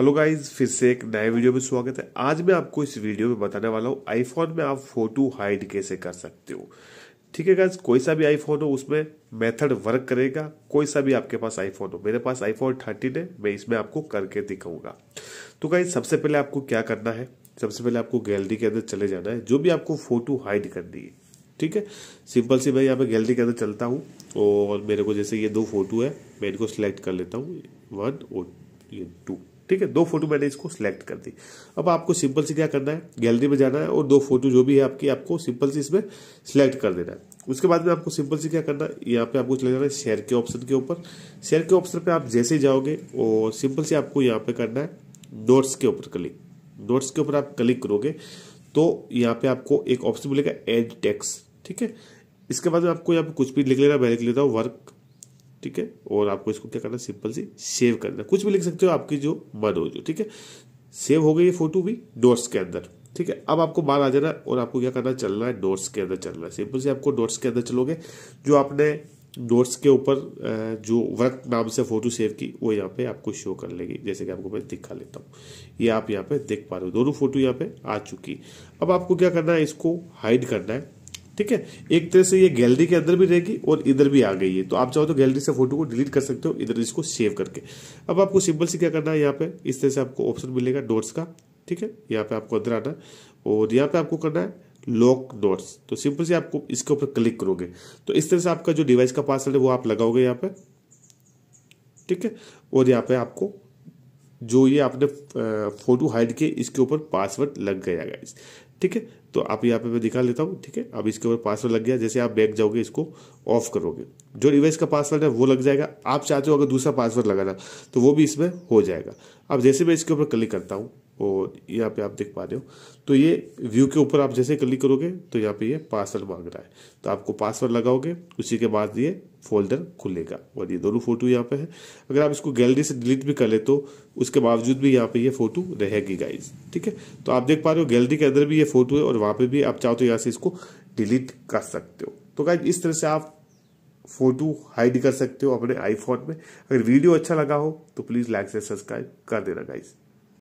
hello guys फिर से एक नए वीडियो में स्वागत है आज मैं आपको इस वीडियो में बताने वाला हूँ आईफोन में आप फोटो हाइड कैसे कर सकते हो ठीक है गाइज कोई सा भी आईफोन हो उसमें मेथड वर्क करेगा कोई सा भी आपके पास आईफोन हो मेरे पास आईफोन थर्टीन है मैं इसमें आपको करके दिखाऊंगा तो गाइज सबसे पहले आपको क्या करना है सबसे पहले आपको गैलरी के अंदर चले जाना है जो भी आपको फोटो हाइड करनी है ठीक है सिंपल सी मैं यहाँ पे गैलरी के अंदर चलता हूँ और मेरे को जैसे ये दो फोटो है मैं इनको सिलेक्ट कर लेता हूँ वन और ये टू ठीक है दो फोटो मैंने इसको सिलेक्ट कर दी अब आपको सिंपल से क्या करना है गैलरी में जाना है और दो फोटो जो भी है आपकी आपको सिंपल से इसमें सिलेक्ट कर देना है उसके बाद में आपको सिंपल से क्या करना है यहाँ पे आपको चले जाना है शेयर के ऑप्शन के ऊपर शेयर के ऑप्शन पे आप जैसे जाओगे और सिंपल से आपको यहाँ पे करना है नोट्स के ऊपर क्लिक नोट्स के ऊपर आप क्लिक करोगे तो यहाँ पे आपको एक ऑप्शन मिलेगा एड टेक्स ठीक है इसके बाद में आपको यहाँ पे कुछ भी लिख लेना मैं लिख लेता हूँ वर्क ठीक है और आपको इसको क्या करना सिंपल सी सेव करना कुछ भी लिख सकते हो आपकी जो मन हो जो ठीक है सेव हो गई ये फोटो भी नोट्स के अंदर ठीक है अब आपको बाहर आ जाना और आपको क्या करना चलना है नोट्स के अंदर चलना है सिंपल सी आपको नोट्स के अंदर चलोगे जो आपने नोट्स के ऊपर जो वर्क नाम से फोटो सेव की वो यहाँ पे आपको शो कर लेगी जैसे कि आपको मैं दिखा लेता हूँ ये आप यहाँ पे देख पा रहे हो दोनों फोटो यहाँ पे आ चुकी अब आपको क्या करना है इसको हाइड करना है ठीक है एक तरह से ये गैलरी के अंदर भी रहेगी और इधर भी आ गई है तो आप चाहो तो गैलरी से फोटो को डिलीट कर सकते हो इधर इसको सेव करके अब आपको सिंपल से क्या करना है यहाँ पे इस तरह से आपको ऑप्शन मिलेगा डोट्स का ठीक है यहाँ पे आपको अंदर आना है और यहाँ पे आपको करना है लॉक डोट्स तो सिंपल से आपको इसके ऊपर क्लिक करोगे तो इस तरह से आपका जो डिवाइस का पासवर्ड है वो आप लगाओगे यहाँ पे ठीक है और यहाँ पे आपको जो ये आपने फोटो हाइड किए इसके ऊपर पासवर्ड लग गया है ठीक है तो आप यहाँ पे मैं दिखा लेता हूँ ठीक है अब इसके ऊपर पासवर्ड लग गया जैसे आप बैग जाओगे इसको ऑफ करोगे जो डिवाइस का पासवर्ड है वो लग जाएगा आप चाहते हो अगर दूसरा पासवर्ड लगाना तो वो भी इसमें हो जाएगा अब जैसे मैं इसके ऊपर क्लिक करता हूँ और यहाँ पे आप देख पा रहे हो तो ये व्यू के ऊपर आप जैसे क्लिक करोगे तो यहाँ पे ये पासवर्ड मांग रहा है तो आपको पासवर्ड लगाओगे उसी के बाद ये फोल्डर खुलेगा और ये दोनों फोटो यहाँ पे है अगर आप इसको गैलरी से डिलीट भी कर ले तो उसके बावजूद भी यहाँ पे ये फोटो रहेगी गाइज ठीक है तो आप देख पा रहे हो गैलरी के अंदर भी ये फोटो है और वहाँ पर भी आप चाहो तो यहाँ से इसको डिलीट कर सकते हो तो गाइज इस तरह से आप फोटो हाइड कर सकते हो अपने आईफोन में अगर वीडियो अच्छा लगा हो तो प्लीज़ लाइक से सब्सक्राइब कर देना गाइज़